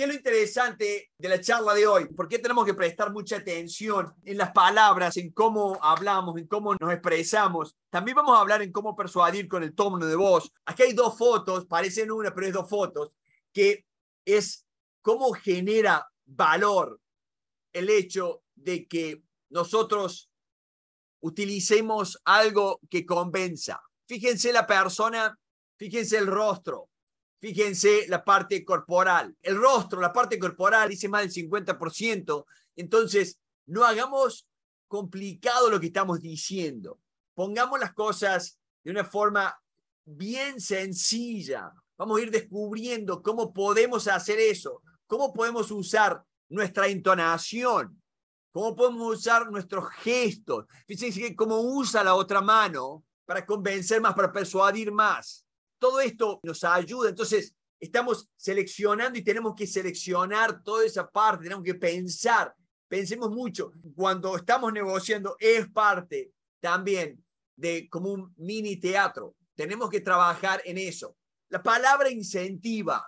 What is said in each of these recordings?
¿Qué es lo interesante de la charla de hoy? ¿Por qué tenemos que prestar mucha atención en las palabras, en cómo hablamos, en cómo nos expresamos? También vamos a hablar en cómo persuadir con el tono de voz. Aquí hay dos fotos, parecen una, pero es dos fotos, que es cómo genera valor el hecho de que nosotros utilicemos algo que convenza. Fíjense la persona, fíjense el rostro, Fíjense la parte corporal, el rostro, la parte corporal dice más del 50%. Entonces, no hagamos complicado lo que estamos diciendo. Pongamos las cosas de una forma bien sencilla. Vamos a ir descubriendo cómo podemos hacer eso, cómo podemos usar nuestra entonación, cómo podemos usar nuestros gestos. Fíjense cómo usa la otra mano para convencer más, para persuadir más. Todo esto nos ayuda, entonces estamos seleccionando y tenemos que seleccionar toda esa parte, tenemos que pensar, pensemos mucho. Cuando estamos negociando es parte también de como un mini teatro, tenemos que trabajar en eso. La palabra incentiva.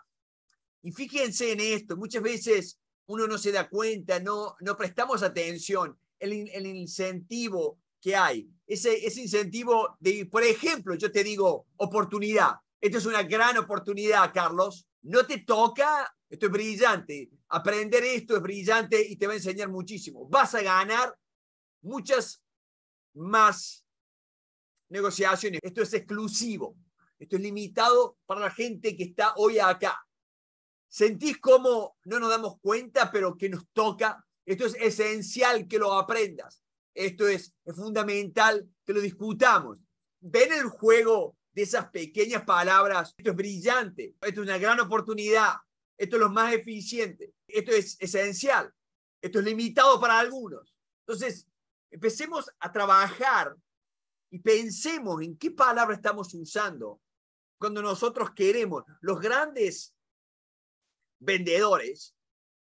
Y fíjense en esto, muchas veces uno no se da cuenta, no, no prestamos atención. El, el incentivo que hay, ese, ese incentivo de, por ejemplo, yo te digo, oportunidad. Esta es una gran oportunidad, Carlos. No te toca, esto es brillante. Aprender esto es brillante y te va a enseñar muchísimo. Vas a ganar muchas más negociaciones. Esto es exclusivo. Esto es limitado para la gente que está hoy acá. ¿Sentís cómo no nos damos cuenta, pero que nos toca? Esto es esencial que lo aprendas. Esto es, es fundamental que lo discutamos. ¿Ven el juego de esas pequeñas palabras. Esto es brillante, esto es una gran oportunidad, esto es lo más eficiente, esto es esencial, esto es limitado para algunos. Entonces, empecemos a trabajar y pensemos en qué palabra estamos usando cuando nosotros queremos. Los grandes vendedores,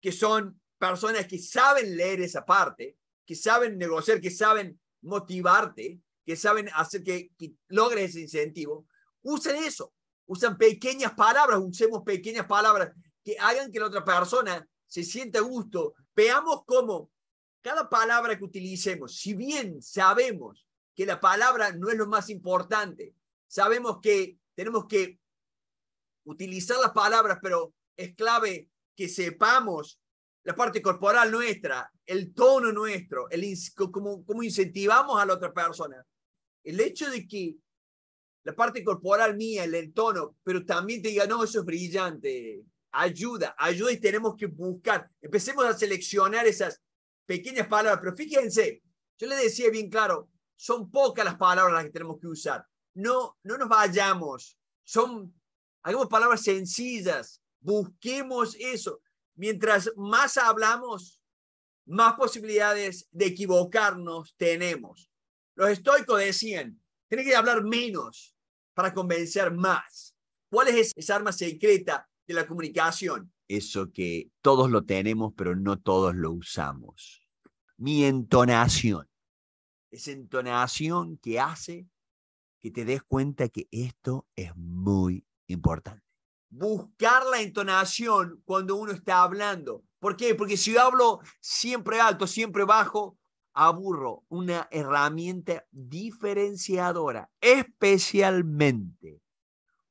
que son personas que saben leer esa parte, que saben negociar, que saben motivarte, que saben hacer que, logren ese incentivo, usen eso, usan pequeñas palabras, usemos pequeñas palabras que hagan que la otra persona se sienta a gusto. Veamos cómo cada palabra que utilicemos, si bien sabemos que la palabra no es lo más importante, sabemos que tenemos que utilizar las palabras, pero es clave que sepamos la parte corporal nuestra, el tono nuestro, el, como, como incentivamos a la otra persona el hecho de que la parte corporal mía, el, entorno, pero también te diga, no, eso es brillante, ayuda, ayuda y tenemos que buscar, empecemos a seleccionar esas pequeñas palabras, pero fíjense, yo le decía bien claro, son pocas las palabras las que tenemos que usar, no, no nos vayamos, son, hagamos palabras sencillas, busquemos eso, mientras más hablamos, más posibilidades de equivocarnos tenemos. Los estoicos decían, tiene que hablar menos para convencer más. ¿Cuál es esa arma secreta de la comunicación? Eso que todos lo tenemos, pero no todos lo usamos. Mi entonación. Esa entonación que hace que te des cuenta que esto es muy importante. Buscar la entonación cuando uno está hablando. ¿Por qué? Porque si yo hablo siempre alto, siempre bajo, aburro una herramienta diferenciadora, especialmente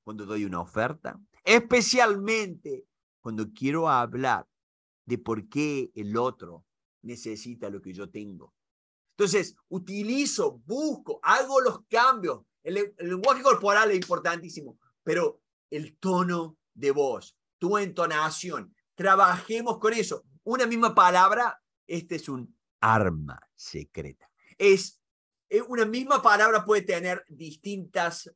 cuando doy una oferta, especialmente cuando quiero hablar de por qué el otro necesita lo que yo tengo. Entonces, utilizo, busco, hago los cambios. El, lenguaje corporal es importantísimo, pero el tono de voz, tu entonación, trabajemos con eso. Una misma palabra, este es un arma secreta. Es eh, una misma palabra puede tener distintas,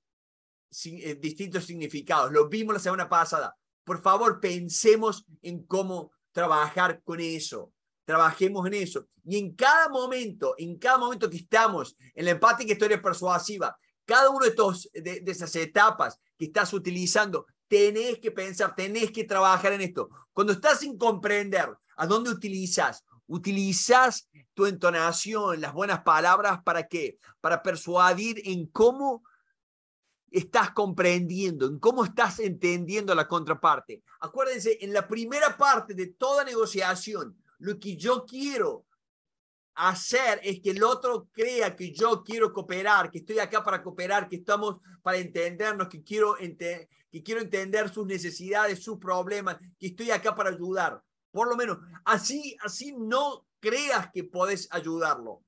eh, distintos significados. Lo vimos la semana pasada. Por favor, pensemos en cómo trabajar con eso. Trabajemos en eso. Y en cada momento, en cada momento que estamos en la empática historia persuasiva, cada uno de, estos, de esas etapas que estás utilizando, tenés que pensar, tenés que trabajar en esto. Cuando estás sin comprender a dónde utilizas utilizas tu entonación, las buenas palabras, ¿para qué? Para persuadir en cómo estás comprendiendo, en cómo estás entendiendo la contraparte. Acuérdense, en la primera parte de toda negociación, lo que yo quiero hacer es que el otro crea que yo quiero cooperar, que estoy acá para cooperar, que estamos para entendernos, que quiero, que quiero entender sus necesidades, sus problemas, que estoy acá para ayudar. Por lo menos, así, así no creas que podés ayudarlo.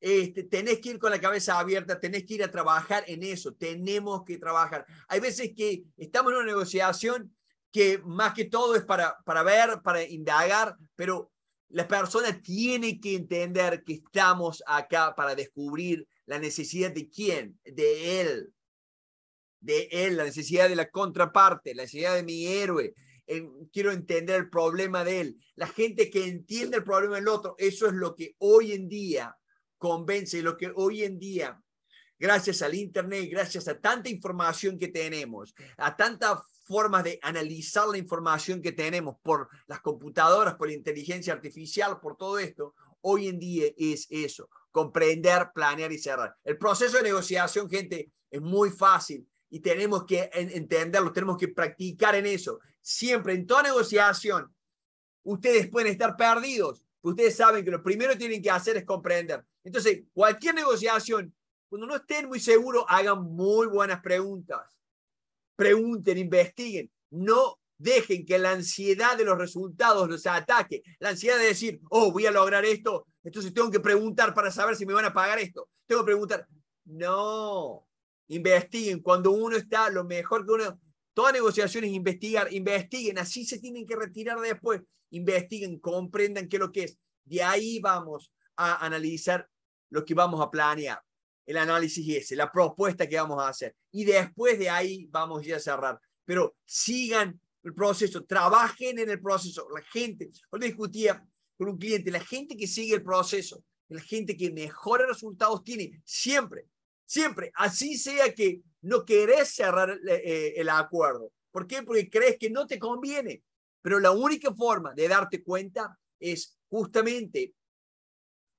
Este, tenés que ir con la cabeza abierta, tenés que ir a trabajar en eso, tenemos que trabajar. Hay veces que estamos en una negociación que más que todo es para, para ver, para indagar, pero la persona tiene que entender que estamos acá para descubrir la necesidad de quién, de él, de él, la necesidad de la contraparte, la necesidad de mi héroe, quiero entender el problema de él. La gente que entiende el problema del otro, eso es lo que hoy en día convence, y lo que hoy en día, gracias al Internet, gracias a tanta información que tenemos, a tantas formas de analizar la información que tenemos por las computadoras, por inteligencia artificial, por todo esto, hoy en día es eso, comprender, planear y cerrar. El proceso de negociación, gente, es muy fácil y tenemos que entenderlo, tenemos que practicar en eso. Siempre, en toda negociación, ustedes pueden estar perdidos, ustedes saben que lo primero que tienen que hacer es comprender. Entonces, cualquier negociación, cuando no estén muy seguros, hagan muy buenas preguntas. Pregunten, investiguen. No dejen que la ansiedad de los resultados los ataque. La ansiedad de decir, oh, voy a lograr esto, entonces tengo que preguntar para saber si me van a pagar esto. Tengo que preguntar. No, investiguen. Cuando uno está, lo mejor que uno, toda negociación es investigar, investiguen, así se tienen que retirar después, investiguen, comprendan qué es lo que es. De ahí vamos a analizar lo que vamos a planear, el análisis ese, la propuesta que vamos a hacer. Y después de ahí vamos ya a cerrar. Pero sigan el proceso, trabajen en el proceso. La gente, yo discutía con un cliente, la gente que sigue el proceso, la gente que mejores resultados tiene, siempre Siempre, así sea que no querés cerrar eh, eh, el acuerdo. ¿Por qué? Porque crees que no te conviene. Pero la única forma de darte cuenta es justamente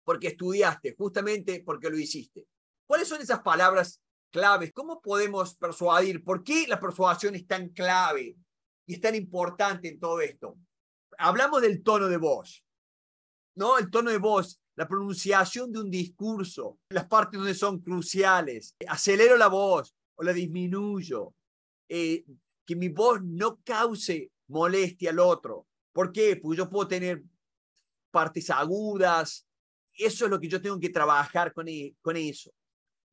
porque estudiaste, justamente porque lo hiciste. ¿Cuáles son esas palabras claves? ¿Cómo podemos persuadir? ¿Por qué la persuasión es tan clave y es tan importante en todo esto? Hablamos del tono de voz, ¿no? El tono de voz la pronunciación de un discurso, las partes donde son cruciales. Acelero la voz o la disminuyo. Eh, que mi voz no cause molestia al otro. ¿Por qué? Porque yo puedo tener partes agudas. Eso es lo que yo tengo que trabajar con, e-, con eso.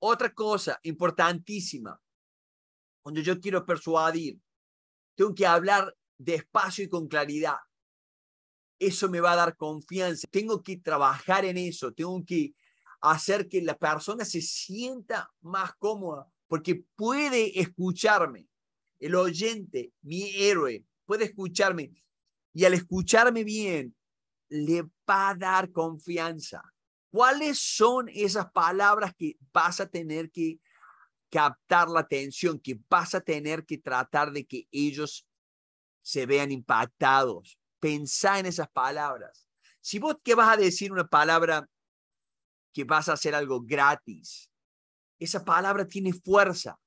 Otra cosa importantísima, cuando yo quiero persuadir, tengo que hablar despacio y con claridad eso me va a dar confianza. Tengo que trabajar en eso, tengo que hacer que la persona se sienta más cómoda porque puede escucharme. El oyente, mi héroe, puede escucharme. Y al escucharme bien, le va a dar confianza. ¿Cuáles son esas palabras que vas a tener que captar la atención, que vas a tener que tratar de que ellos se vean impactados? Pensá en esas palabras. Si vos que vas a decir una palabra que vas a hacer algo gratis, esa palabra tiene fuerza.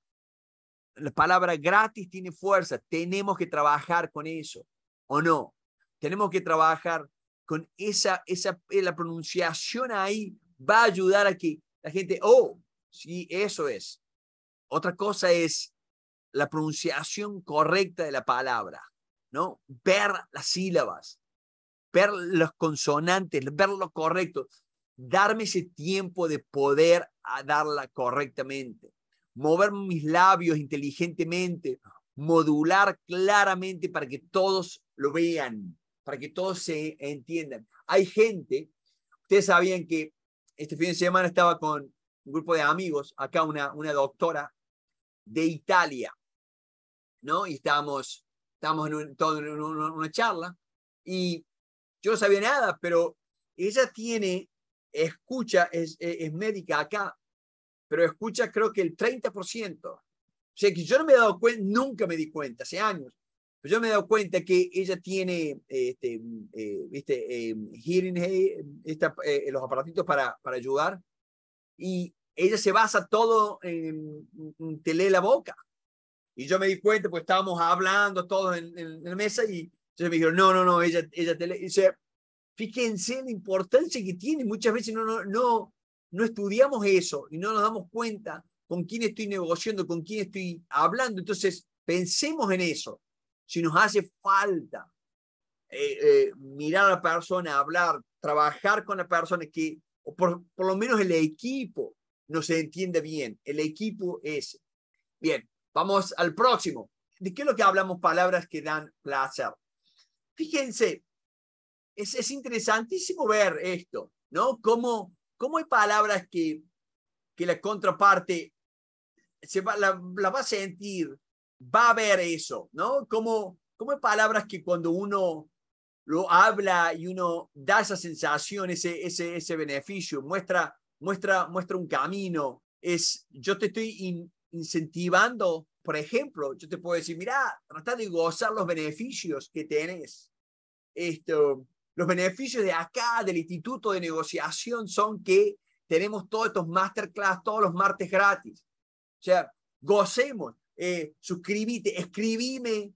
La palabra gratis tiene fuerza. Tenemos que trabajar con eso, ¿o no? Tenemos que trabajar con esa, esa, eh, la pronunciación ahí va a ayudar a que la gente, oh, sí, eso es. Otra cosa es la pronunciación correcta de la palabra. Ver las sílabas, ver los consonantes, ver lo correcto, darme ese tiempo de poder darla correctamente, mover mis labios inteligentemente, modular claramente para que todos lo vean, para que todos se entiendan. Hay gente, ustedes sabían que este fin de semana estaba con un grupo de amigos, acá una, una doctora de Italia, ¿no? Y estábamos estamos en una charla y yo no sabía nada, pero ella tiene, escucha, es, es, médica acá, pero escucha creo que el 30%. O sea que yo no me he dado cuenta, nunca me di cuenta, hace años, pero yo me he dado cuenta que ella tiene, este, eh, viste, em, hearing aid, eh, los aparatitos para, para ayudar, y ella se basa todo en, en te lee la boca. Y yo me di cuenta, pues estábamos hablando todos en, la mesa y entonces me dijeron, no, no, no, ella, ella te o sea, fíjense la importancia que tiene. Muchas veces no, no, no, no estudiamos eso y no nos damos cuenta con quién estoy negociando, con quién estoy hablando. Entonces, pensemos en eso. Si nos hace falta eh, eh, mirar a la persona, hablar, trabajar con la persona, que o por, por, lo menos el equipo no se entiende bien. El equipo es... Bien, Vamos al próximo. ¿De qué es lo que hablamos? Palabras que dan placer. Fíjense, es, es interesantísimo ver esto, ¿no? Cómo, cómo hay palabras que, que la contraparte se va, la, va a sentir, va a ver eso, ¿no? Cómo cómo hay palabras que cuando uno lo habla y uno da esa sensación, ese, ese, ese beneficio, muestra, muestra, muestra un camino, es yo te estoy incentivando, por ejemplo, yo te puedo decir, mira, trata de gozar los beneficios que tenés. Esto, los beneficios de acá, del Instituto de Negociación, son que tenemos todos estos masterclass todos los martes gratis. O sea, gocemos, eh, Suscríbete, suscribite,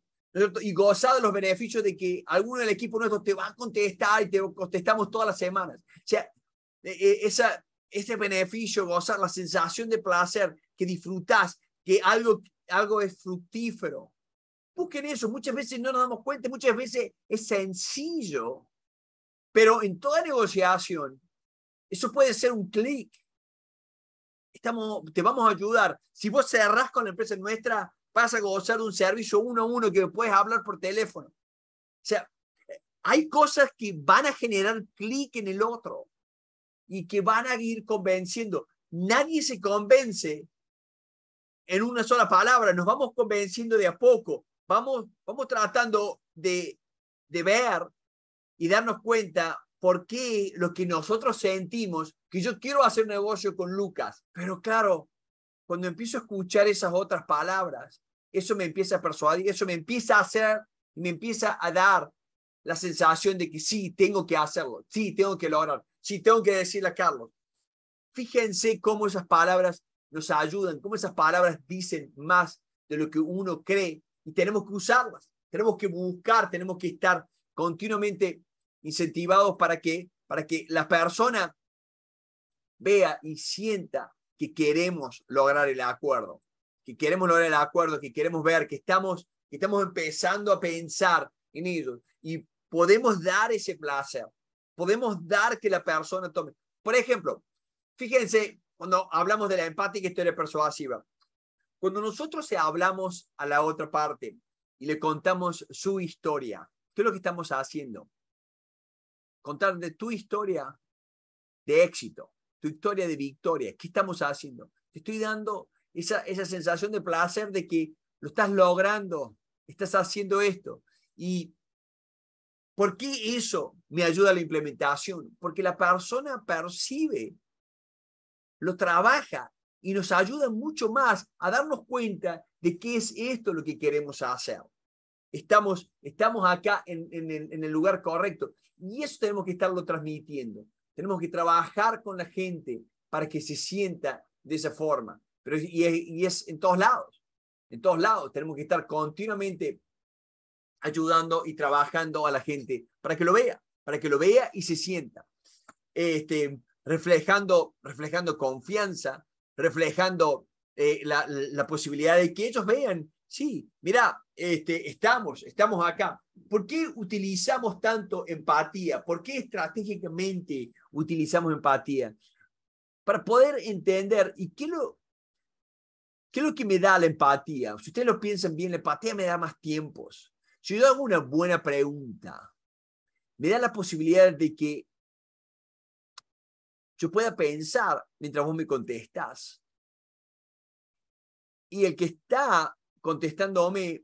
y goza de los beneficios de que alguno del equipo nuestro te va a contestar y te contestamos todas las semanas. O sea, e, e, esa, ese beneficio, gozar la sensación de placer que disfrutás, que algo, algo es fructífero. Busquen eso, muchas veces no nos damos cuenta, muchas veces es sencillo, pero en toda negociación, eso puede ser un clic. Estamos, te vamos a ayudar. Si vos cerrás con la empresa nuestra, vas a gozar de un servicio uno a uno que puedes hablar por teléfono. O sea, hay cosas que van a generar clic en el otro y que van a ir convenciendo. Nadie se convence en una sola palabra, nos vamos convenciendo de a poco, vamos, vamos tratando de, de ver y darnos cuenta por qué lo que nosotros sentimos, que yo quiero hacer negocio con Lucas, pero claro, cuando empiezo a escuchar esas otras palabras, eso me empieza a persuadir, eso me empieza a hacer, y me empieza a dar la sensación de que sí, tengo que hacerlo, sí, tengo que lograr, sí, tengo que decirle a Carlos. Fíjense cómo esas palabras nos ayudan, cómo esas palabras dicen más de lo que uno cree y tenemos que usarlas, tenemos que buscar, tenemos que estar continuamente incentivados para que, para que la persona vea y sienta que queremos lograr el acuerdo, que queremos lograr el acuerdo, que queremos ver, que estamos, que estamos empezando a pensar en ellos y podemos dar ese placer, podemos dar que la persona tome. Por ejemplo, fíjense cuando hablamos de la empática y historia persuasiva. Cuando nosotros hablamos a la otra parte y le contamos su historia, ¿qué es lo que estamos haciendo? Contar de tu historia de éxito, tu historia de victoria. ¿Qué estamos haciendo? Te estoy dando esa, esa sensación de placer de que lo estás logrando, estás haciendo esto. ¿Y por qué eso me ayuda a la implementación? Porque la persona percibe lo trabaja y nos ayuda mucho más a darnos cuenta de qué es esto lo que queremos hacer. Estamos, estamos acá en, el, lugar correcto y eso tenemos que estarlo transmitiendo. Tenemos que trabajar con la gente para que se sienta de esa forma. Pero, y, es, en todos lados, en todos lados. Tenemos que estar continuamente ayudando y trabajando a la gente para que lo vea, para que lo vea y se sienta. Este, reflejando, reflejando confianza, reflejando eh, la, posibilidad de que ellos vean, sí, mira, este, estamos, estamos acá. ¿Por qué utilizamos tanto empatía? ¿Por qué estratégicamente utilizamos empatía? Para poder entender, ¿y qué, lo, qué es lo que me da la empatía? Si ustedes lo piensan bien, la empatía me da más tiempos. Si yo hago una buena pregunta, me da la posibilidad de que yo pueda pensar mientras vos me contestás. Y el que está contestándome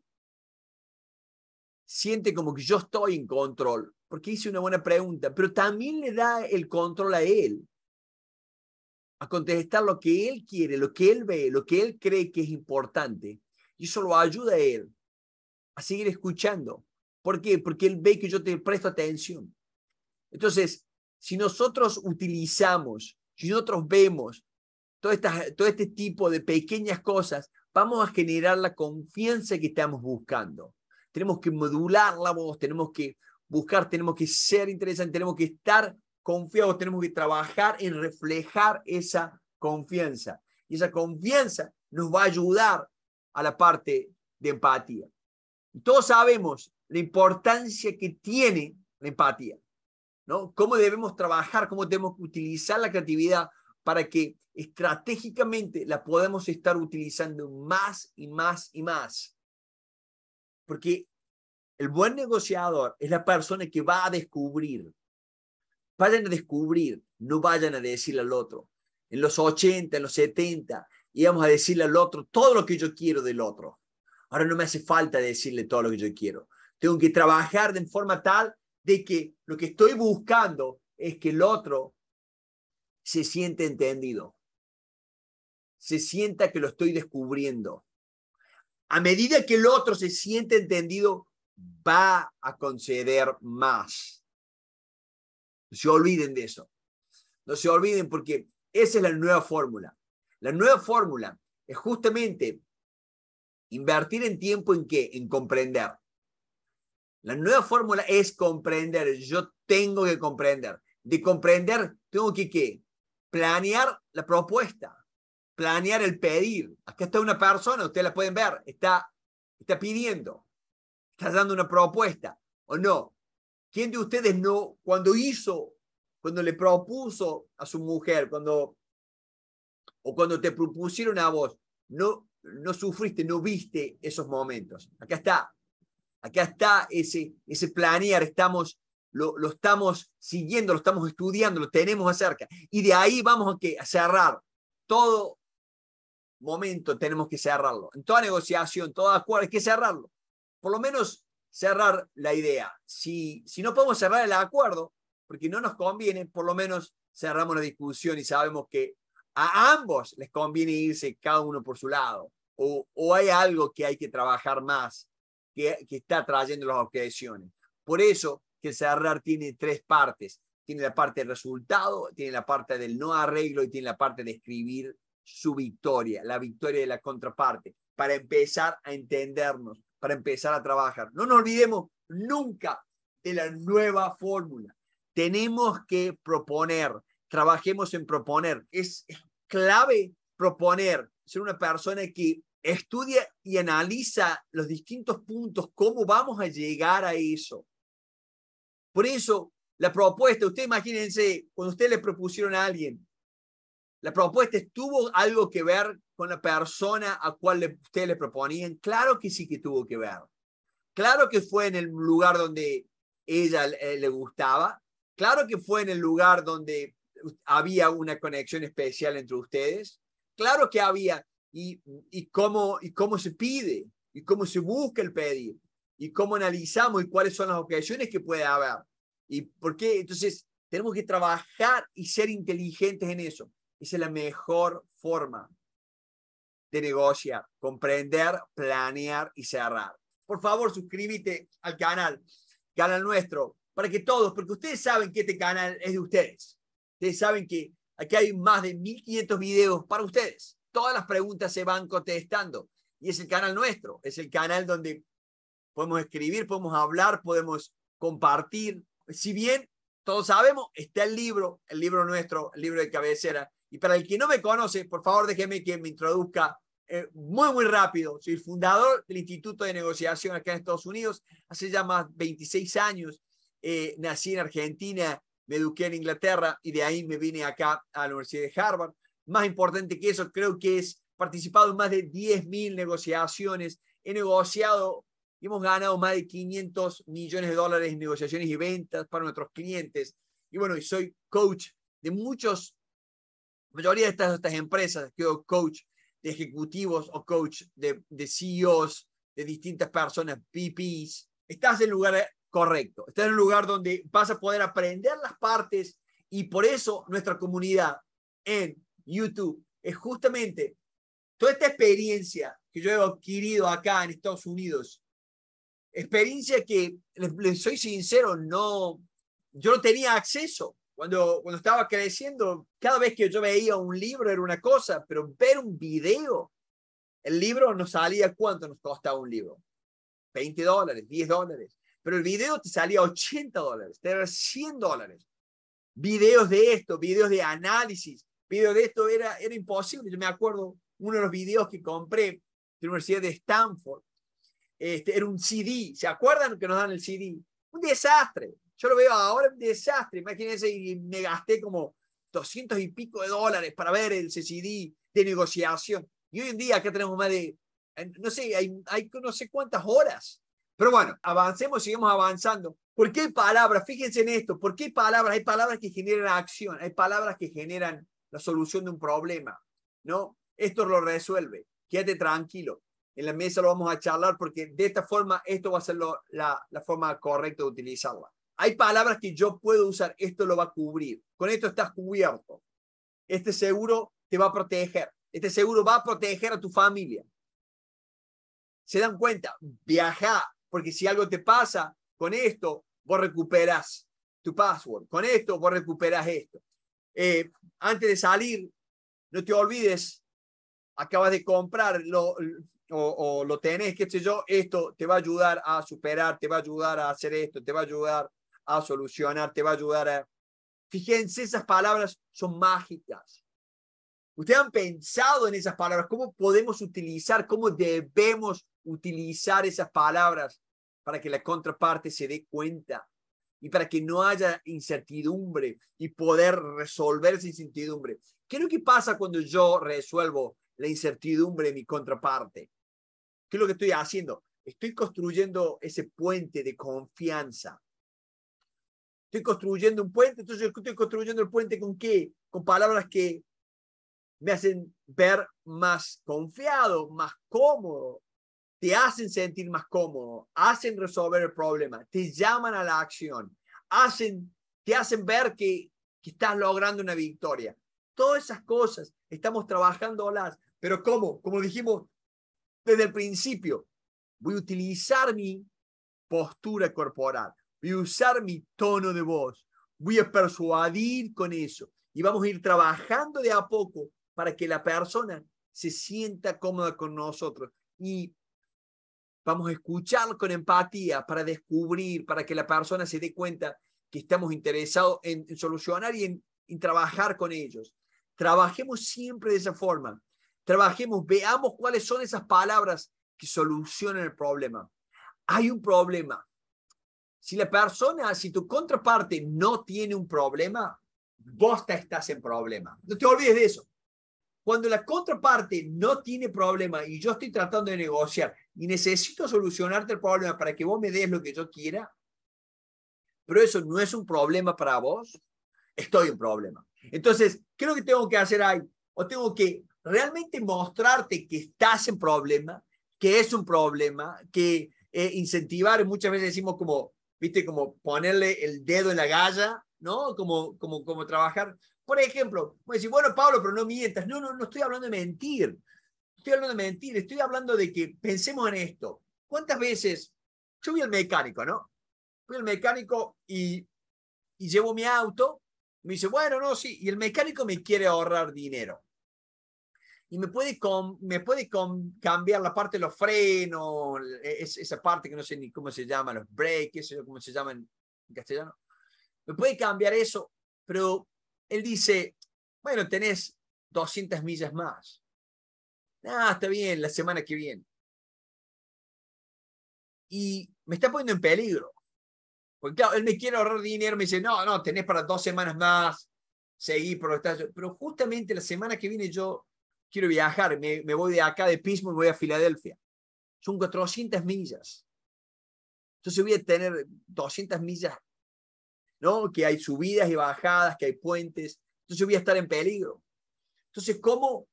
siente como que yo estoy en control, porque hice una buena pregunta, pero también le da el control a él, a contestar lo que él quiere, lo que él ve, lo que él cree que es importante. Y eso lo ayuda a él a seguir escuchando. ¿Por qué? Porque él ve que yo te presto atención. Entonces, si nosotros utilizamos, si nosotros vemos todo, este tipo de pequeñas cosas, vamos a generar la confianza que estamos buscando. Tenemos que modular la voz, tenemos que buscar, tenemos que ser interesantes, tenemos que estar confiados, tenemos que trabajar en reflejar esa confianza. Y esa confianza nos va a ayudar a la parte de empatía. todos sabemos la importancia que tiene la empatía. ¿Cómo debemos trabajar? ¿Cómo tenemos que utilizar la creatividad para que estratégicamente la podamos estar utilizando más y más y más? Porque el buen negociador es la persona que va a descubrir. Vayan a descubrir, no vayan a decirle al otro. En los 80, en los 70, íbamos a decirle al otro todo lo que yo quiero del otro. Ahora no me hace falta decirle todo lo que yo quiero. Tengo que trabajar de forma tal de que lo que estoy buscando es que el otro se siente entendido, se sienta que lo estoy descubriendo. A medida que el otro se siente entendido, va a conceder más. No se olviden de eso. No se olviden porque esa es la nueva fórmula. La nueva fórmula es justamente invertir en tiempo en qué? En comprender. La nueva fórmula es comprender. Yo tengo que comprender. De comprender, tengo que ¿qué? planear la propuesta, planear el pedir. Acá está una persona, ustedes la pueden ver, está, está pidiendo, está dando una propuesta o no. ¿Quién de ustedes no, cuando hizo, cuando le propuso a su mujer, cuando o cuando te propusieron a vos, no, no sufriste, no viste esos momentos? Acá está, Acá está ese, ese planear, estamos, lo, estamos siguiendo, lo estamos estudiando, lo tenemos acerca. Y de ahí vamos a, que, cerrar. Todo momento tenemos que cerrarlo. En toda negociación, todo acuerdo, hay que cerrarlo. Por lo menos cerrar la idea. Si, si no podemos cerrar el acuerdo, porque no nos conviene, por lo menos cerramos la discusión y sabemos que a ambos les conviene irse cada uno por su lado. O, o hay algo que hay que trabajar más que, está trayendo las objeciones. Por eso que el cerrar tiene tres partes. Tiene la parte del resultado, tiene la parte del no arreglo y tiene la parte de escribir su victoria, la victoria de la contraparte, para empezar a entendernos, para empezar a trabajar. No nos olvidemos nunca de la nueva fórmula. Tenemos que proponer, trabajemos en proponer. Es clave proponer, ser una persona que estudia y analiza los distintos puntos, cómo vamos a llegar a eso. Por eso, la propuesta, usted imagínense, cuando usted le propusieron a alguien, la propuesta tuvo algo que ver con la persona a cual usted le proponían. Claro que sí que tuvo que ver. Claro que fue en el lugar donde ella eh, le gustaba. Claro que fue en el lugar donde había una conexión especial entre ustedes. Claro que había, y, cómo, y cómo se pide y cómo se busca el pedir y cómo analizamos y cuáles son las ocasiones que puede haber. Y por qué, entonces, tenemos que trabajar y ser inteligentes en eso. Esa es la mejor forma de negociar, comprender, planear y cerrar. Por favor, suscríbete al canal, canal nuestro, para que todos, porque ustedes saben que este canal es de ustedes. Ustedes saben que aquí hay más de 1500 videos para ustedes. Todas las preguntas se van contestando. Y es el canal nuestro, es el canal donde podemos escribir, podemos hablar, podemos compartir. Si bien todos sabemos, está el libro, el libro nuestro, el libro de cabecera. Y para el que no me conoce, por favor déjeme que me introduzca eh, muy, muy rápido. Soy el fundador del Instituto de Negociación acá en Estados Unidos. Hace ya más 26 años eh, nací en Argentina, me eduqué en Inglaterra y de ahí me vine acá a la Universidad de Harvard más importante que eso, creo que es participado en más de 10.000 negociaciones, he negociado y hemos ganado más de 500 millones de dólares en negociaciones y ventas para nuestros clientes. Y bueno, soy coach de muchos, mayoría de estas, estas empresas, creo coach de ejecutivos o coach de, de CEOs, de distintas personas, VPs. Estás en el lugar correcto, estás en un lugar donde vas a poder aprender las partes y por eso nuestra comunidad en YouTube, es justamente toda esta experiencia que yo he adquirido acá en Estados Unidos, experiencia que, les, soy sincero, no, yo no tenía acceso. Cuando, cuando estaba creciendo, cada vez que yo veía un libro era una cosa, pero ver un video, el libro nos salía cuánto nos costaba un libro. 20 dólares, 10 dólares. Pero el video te salía 80 dólares, te era 100 dólares. Videos de esto, videos de análisis, video de esto era, era imposible. Yo me acuerdo uno de los videos que compré de la Universidad de Stanford. Este, era un CD. ¿Se acuerdan que nos dan el CD? Un desastre. Yo lo veo ahora, un desastre. Imagínense, y me gasté como 200 y pico de dólares para ver el CD de negociación. Y hoy en día acá tenemos más de, no sé, hay, hay no sé cuántas horas. Pero bueno, avancemos, sigamos avanzando. ¿Por qué hay palabras? Fíjense en esto. ¿Por qué hay palabras? Hay palabras que generan acción, hay palabras que generan la solución de un problema, ¿no? Esto lo resuelve, quédate tranquilo. En la mesa lo vamos a charlar porque de esta forma esto va a ser la, forma correcta de utilizarla. Hay palabras que yo puedo usar, esto lo va a cubrir. Con esto estás cubierto. Este seguro te va a proteger. Este seguro va a proteger a tu familia. ¿Se dan cuenta? Viaja, porque si algo te pasa, con esto vos recuperás tu password. Con esto vos recuperás esto. Eh, antes de salir, no te olvides, acabas de comprar o, o, lo tenés, qué sé yo, esto te va a ayudar a superar, te va a ayudar a hacer esto, te va a ayudar a solucionar, te va a ayudar a... Fíjense, esas palabras son mágicas. Ustedes han pensado en esas palabras, cómo podemos utilizar, cómo debemos utilizar esas palabras para que la contraparte se dé cuenta y para que no haya incertidumbre y poder resolver esa incertidumbre. ¿Qué es lo que pasa cuando yo resuelvo la incertidumbre de mi contraparte? ¿Qué es lo que estoy haciendo? Estoy construyendo ese puente de confianza. Estoy construyendo un puente, entonces estoy construyendo el puente con qué? Con palabras que me hacen ver más confiado, más cómodo, te hacen sentir más cómodo, hacen resolver el problema, te llaman a la acción, hacen, te hacen ver que, que estás logrando una victoria. Todas esas cosas estamos trabajándolas, pero ¿cómo? Como dijimos desde el principio, voy a utilizar mi postura corporal, voy a usar mi tono de voz, voy a persuadir con eso y vamos a ir trabajando de a poco para que la persona se sienta cómoda con nosotros y Vamos a escuchar con empatía para descubrir, para que la persona se dé cuenta que estamos interesados en, solucionar y en, trabajar con ellos. Trabajemos siempre de esa forma. Trabajemos, veamos cuáles son esas palabras que solucionan el problema. Hay un problema. Si la persona, si tu contraparte no tiene un problema, vos te estás en problema. No te olvides de eso. Cuando la contraparte no tiene problema y yo estoy tratando de negociar y necesito solucionarte el problema para que vos me des lo que yo quiera, pero eso no es un problema para vos, estoy en problema. Entonces, ¿qué es lo que tengo que hacer ahí? O tengo que realmente mostrarte que estás en problema, que es un problema, que eh, incentivar, muchas veces decimos como, viste, como ponerle el dedo en la galla, ¿no? Como, como, como trabajar. Por ejemplo, voy a decir, bueno, Pablo, pero no mientas. No, no, no estoy hablando de mentir. Estoy hablando de mentir, estoy hablando de que pensemos en esto. ¿Cuántas veces yo vi al mecánico, no? fui al mecánico y, y llevo mi auto. Me dice, bueno, no, sí. Y el mecánico me quiere ahorrar dinero y me puede, me puede cambiar la parte de los frenos, e, esa parte que no sé ni cómo se llama, los breaks, eso, cómo se llama en, castellano. Me puede cambiar eso, pero él dice, bueno, tenés 200 millas más. Ah, está bien, la semana que viene. Y me está poniendo en peligro. Porque claro, él me quiere ahorrar dinero, me dice, no, no, tenés para dos semanas más, seguir por los Pero justamente la semana que viene yo quiero viajar, me, voy de acá de Pismo, y voy a Filadelfia. Son 400 millas. Entonces voy a tener 200 millas ¿no? Que hay subidas y bajadas, que hay puentes. Entonces voy a estar en peligro. Entonces, ¿cómo,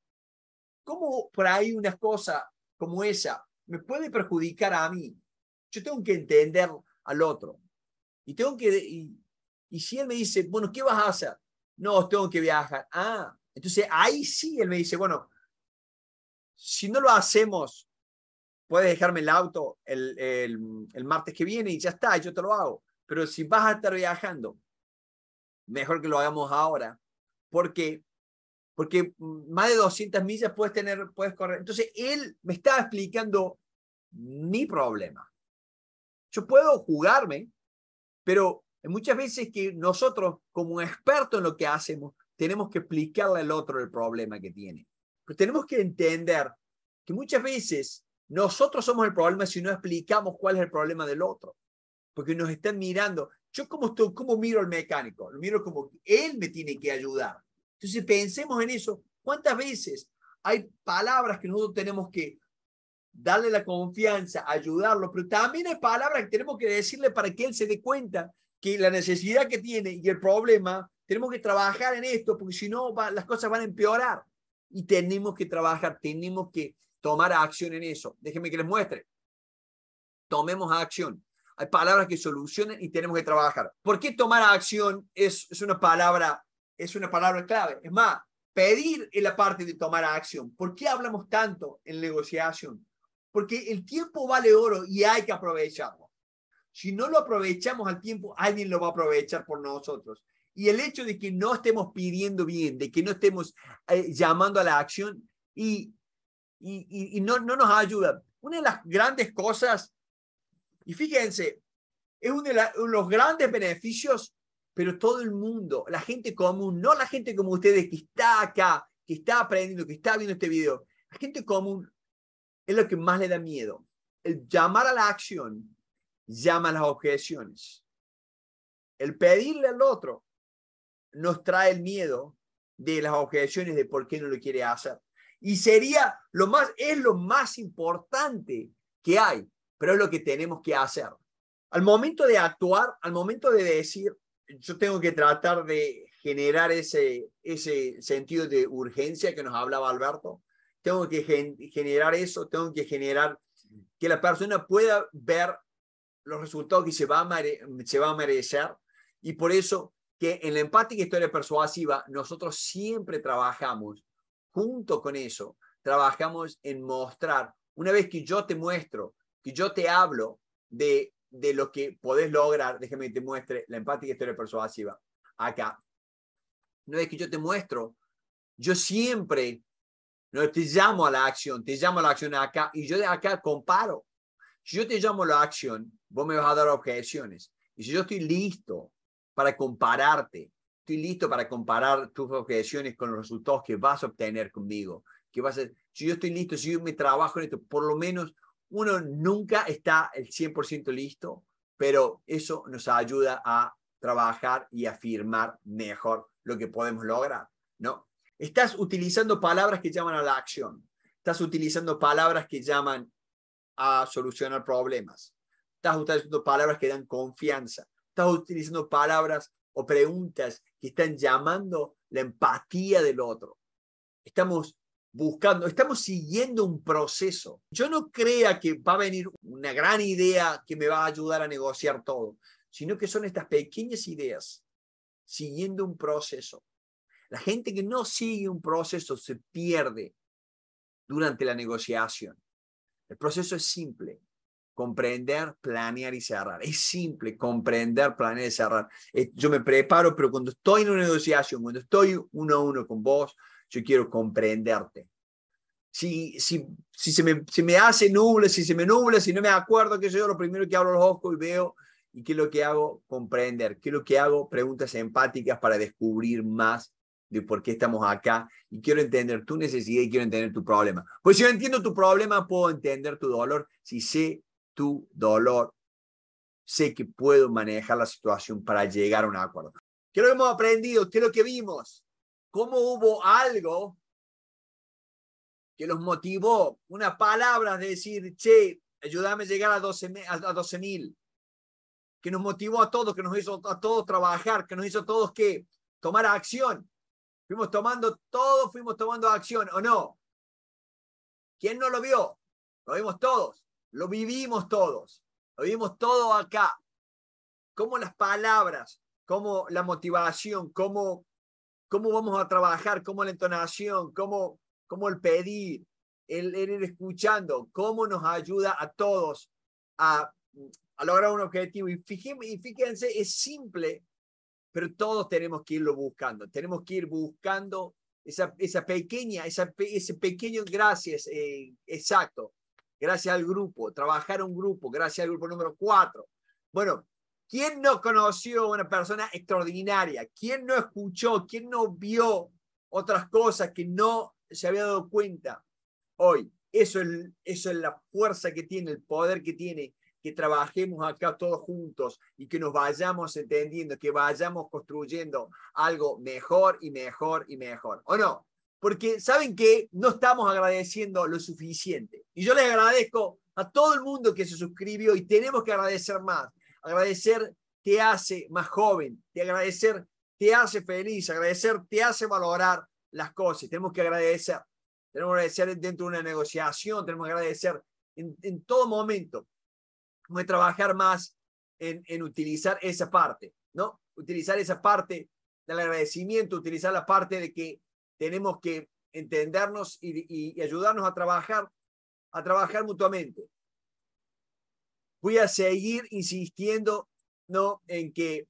cómo por ahí una cosa como esa me puede perjudicar a mí? Yo tengo que entender al otro. Y tengo que... Y, y si él me dice, bueno, ¿qué vas a hacer? No, tengo que viajar. Ah, entonces ahí sí él me dice, bueno, si no lo hacemos, puedes dejarme el auto el, el, el, martes que viene y ya está, yo te lo hago. Pero si vas a estar viajando, mejor que lo hagamos ahora. porque, Porque más de 200 millas puedes tener, puedes correr. Entonces, él me estaba explicando mi problema. Yo puedo jugarme, pero muchas veces que nosotros, como expertos en lo que hacemos, tenemos que explicarle al otro el problema que tiene. Pero tenemos que entender que muchas veces nosotros somos el problema si no explicamos cuál es el problema del otro porque nos están mirando. Yo como, estoy, como miro al mecánico, lo miro como él me tiene que ayudar. Entonces pensemos en eso. ¿Cuántas veces hay palabras que nosotros tenemos que darle la confianza, ayudarlo, pero también hay palabras que tenemos que decirle para que él se dé cuenta que la necesidad que tiene y el problema, tenemos que trabajar en esto, porque si no, las cosas van a empeorar. Y tenemos que trabajar, tenemos que tomar acción en eso. Déjenme que les muestre. Tomemos acción hay palabras que solucionan y tenemos que trabajar. ¿Por qué tomar acción es, es una palabra es una palabra clave? Es más, pedir es la parte de tomar acción. ¿Por qué hablamos tanto en negociación? Porque el tiempo vale oro y hay que aprovecharlo. Si no lo aprovechamos al tiempo, alguien lo va a aprovechar por nosotros. Y el hecho de que no estemos pidiendo bien, de que no estemos eh, llamando a la acción y, y, y, no, no nos ayuda. Una de las grandes cosas y fíjense, es uno de, los grandes beneficios, pero todo el mundo, la gente común, no la gente como ustedes que está acá, que está aprendiendo, que está viendo este video, la gente común es lo que más le da miedo. El llamar a la acción llama a las objeciones. El pedirle al otro nos trae el miedo de las objeciones de por qué no lo quiere hacer. Y sería lo más, es lo más importante que hay pero es lo que tenemos que hacer. Al momento de actuar, al momento de decir, yo tengo que tratar de generar ese, ese sentido de urgencia que nos hablaba Alberto, tengo que generar eso, tengo que generar que la persona pueda ver los resultados que se va a, se va a merecer y por eso que en la empática historia persuasiva nosotros siempre trabajamos junto con eso, trabajamos en mostrar, una vez que yo te muestro que yo te hablo de, de lo que podés lograr, déjame que te muestre la empática historia persuasiva acá. No es que yo te muestro, yo siempre no te llamo a la acción, te llamo a la acción acá y yo de acá comparo. Si yo te llamo a la acción, vos me vas a dar objeciones. Y si yo estoy listo para compararte, estoy listo para comparar tus objeciones con los resultados que vas a obtener conmigo, que a, si yo estoy listo, si yo me trabajo en esto, por lo menos uno nunca está el 100% listo, pero eso nos ayuda a trabajar y afirmar mejor lo que podemos lograr, ¿no? Estás utilizando palabras que llaman a la acción, estás utilizando palabras que llaman a solucionar problemas, estás utilizando palabras que dan confianza, estás utilizando palabras o preguntas que están llamando la empatía del otro. Estamos buscando, estamos siguiendo un proceso. Yo no crea que va a venir una gran idea que me va a ayudar a negociar todo, sino que son estas pequeñas ideas siguiendo un proceso. La gente que no sigue un proceso se pierde durante la negociación. El proceso es simple. Comprender, planear y cerrar. Es simple comprender, planear y cerrar. Yo me preparo, pero cuando estoy en una negociación, cuando estoy uno a uno con vos, yo quiero comprenderte. Si, si, se me, hace nubla, si se me nubla, si no me acuerdo qué yo, lo primero que abro los ojos y veo, y qué es lo que hago, comprender, qué es lo que hago, preguntas empáticas para descubrir más de por qué estamos acá y quiero entender tu necesidad y quiero entender tu problema. Pues si yo entiendo tu problema, puedo entender tu dolor. Si sé tu dolor, sé que puedo manejar la situación para llegar a un acuerdo. ¿Qué es lo que hemos aprendido? ¿Qué es lo que vimos? cómo hubo algo que los motivó, Una palabra de decir, che, ayúdame a llegar a 12 mil, que nos motivó a todos, que nos hizo a todos trabajar, que nos hizo a todos que tomar acción. Fuimos tomando, todos fuimos tomando acción, ¿o no? ¿Quién no lo vio? Lo vimos todos, lo vivimos todos, lo vimos todo acá. Cómo las palabras, cómo la motivación, cómo cómo vamos a trabajar, cómo la entonación, cómo, cómo el pedir, el, el ir escuchando, cómo nos ayuda a todos a, a lograr un objetivo. Y fíjense, es simple, pero todos tenemos que irlo buscando. Tenemos que ir buscando esa, esa pequeña, esa, ese pequeño gracias eh, exacto. Gracias al grupo, trabajar un grupo, gracias al grupo número cuatro. Bueno, ¿Quién no conoció a una persona extraordinaria? ¿Quién no escuchó? ¿Quién no vio otras cosas que no se había dado cuenta hoy? Eso es, eso es la fuerza que tiene, el poder que tiene, que trabajemos acá todos juntos y que nos vayamos entendiendo, que vayamos construyendo algo mejor y mejor y mejor. ¿O no? Porque saben que no estamos agradeciendo lo suficiente. Y yo les agradezco a todo el mundo que se suscribió y tenemos que agradecer más Agradecer te hace más joven, te agradecer te hace feliz, agradecer te hace valorar las cosas. Tenemos que agradecer. Tenemos que agradecer dentro de una negociación, tenemos que agradecer en, en todo momento. Voy a trabajar más en, en, utilizar esa parte, ¿no? Utilizar esa parte del agradecimiento, utilizar la parte de que tenemos que entendernos y, y ayudarnos a trabajar, a trabajar mutuamente voy a seguir insistiendo ¿no? en que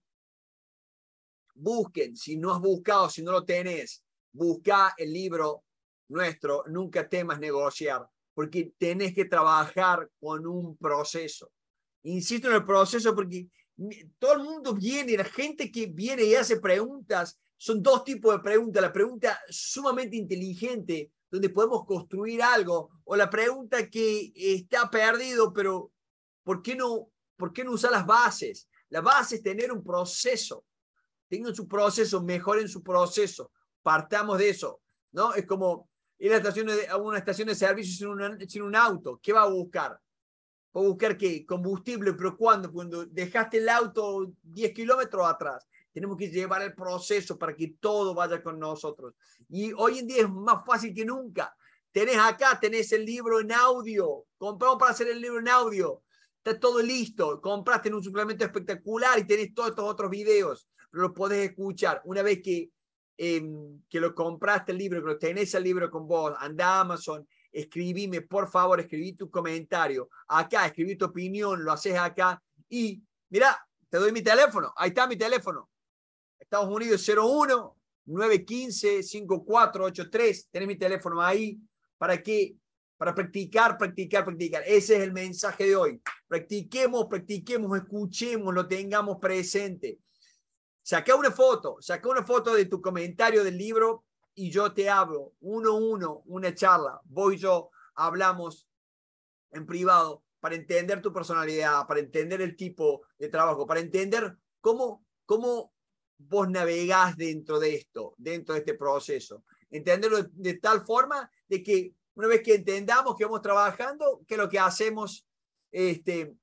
busquen, si no has buscado, si no lo tenés, busca el libro nuestro, Nunca temas negociar, porque tenés que trabajar con un proceso. Insisto en el proceso porque todo el mundo viene, la gente que viene y hace preguntas, son dos tipos de preguntas, la pregunta sumamente inteligente, donde podemos construir algo, o la pregunta que está perdido, pero ¿Por qué no, por qué no usar las bases? La base es tener un proceso. Tengan su proceso, mejoren su proceso. Partamos de eso. ¿no? Es como ir a, de, una estación de servicio sin un, auto. ¿Qué va a buscar? ¿Va a buscar qué? Combustible, pero ¿cuándo? Cuando dejaste el auto 10 kilómetros atrás. Tenemos que llevar el proceso para que todo vaya con nosotros. Y hoy en día es más fácil que nunca. Tenés acá, tenés el libro en audio. Compramos para hacer el libro en audio está todo listo, compraste en un suplemento espectacular y tenés todos estos otros videos, pero los podés escuchar. Una vez que, em, que lo compraste el libro, que lo tenés el libro con vos, anda a Amazon, escribime, por favor, escribí tu comentario acá, escribí tu opinión, lo haces acá y mira, te doy mi teléfono, ahí está mi teléfono. Estados Unidos 01 915 5483, tenés mi teléfono ahí para que para practicar, practicar, practicar. Ese es el mensaje de hoy. Practiquemos, practiquemos, escuchemos, lo tengamos presente. Saca una foto, saca una foto de tu comentario del libro y yo te hablo uno a uno, una charla. Voy yo hablamos en privado para entender tu personalidad, para entender el tipo de trabajo, para entender cómo, cómo vos navegás dentro de esto, dentro de este proceso. Entenderlo de tal forma de que una vez que entendamos que vamos trabajando, que lo que hacemos, este,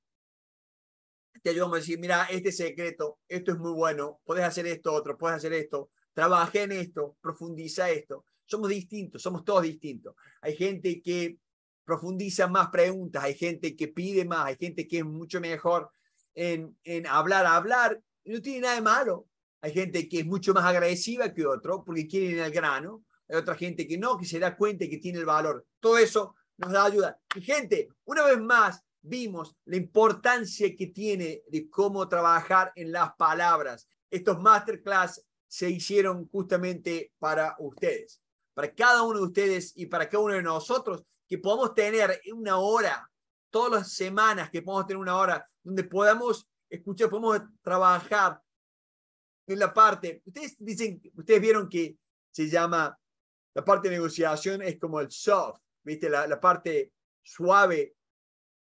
te ayudamos a decir, mira, este secreto, esto es muy bueno, podés hacer esto, otro, puedes hacer esto, trabaja en esto, profundiza esto. Somos distintos, somos todos distintos. Hay gente que profundiza más preguntas, hay gente que pide más, hay gente que es mucho mejor en, en hablar, hablar, no tiene nada de malo. Hay gente que es mucho más agresiva que otro porque quieren ir al grano otra gente que no, que se da cuenta y que tiene el valor. Todo eso nos da ayuda. Y gente, una vez más vimos la importancia que tiene de cómo trabajar en las palabras. Estos masterclass se hicieron justamente para ustedes, para cada uno de ustedes y para cada uno de nosotros, que podamos tener una hora, todas las semanas que podamos tener una hora, donde podamos escuchar, podemos trabajar en la parte. Ustedes dicen, ustedes vieron que se llama la parte de negociación es como el soft, ¿viste? La, la parte suave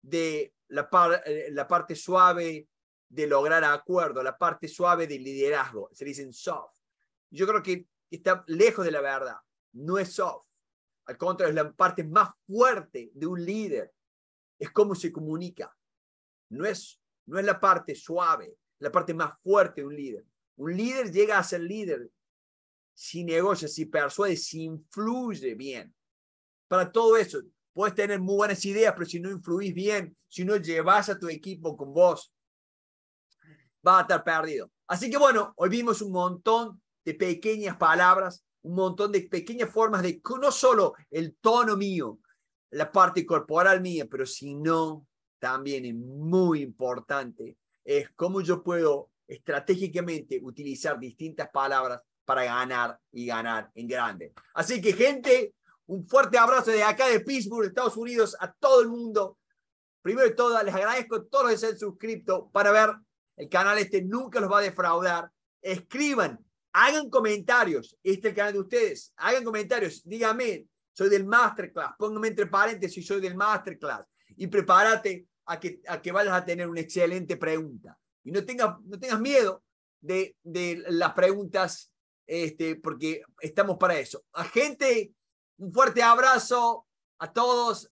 de la, eh, la parte suave de lograr acuerdo, la parte suave de liderazgo. Se dicen soft. Yo creo que está lejos de la verdad. No es soft. Al contrario, es la parte más fuerte de un líder. Es cómo se comunica. No es, no es la parte suave, la parte más fuerte de un líder. Un líder llega a ser líder si negocias, si persuades, si influye bien. Para todo eso, puedes tener muy buenas ideas, pero si no influís bien, si no llevas a tu equipo con vos, va a estar perdido. Así que bueno, hoy vimos un montón de pequeñas palabras, un montón de pequeñas formas de no solo el tono mío, la parte corporal mía, pero si no, también es muy importante, es cómo yo puedo estratégicamente utilizar distintas palabras para ganar y ganar en grande. Así que gente, un fuerte abrazo de acá de Pittsburgh, Estados Unidos, a todo el mundo. Primero de todo, les agradezco a todos los que se han suscrito para ver el canal este, nunca los va a defraudar. Escriban, hagan comentarios, este es el canal de ustedes, hagan comentarios, díganme, soy del masterclass, pónganme entre paréntesis, soy del masterclass y prepárate a que, a que vayas a tener una excelente pregunta. Y no tengas, no tengas miedo de, de las preguntas este, porque estamos para eso. A gente, un fuerte abrazo a todos.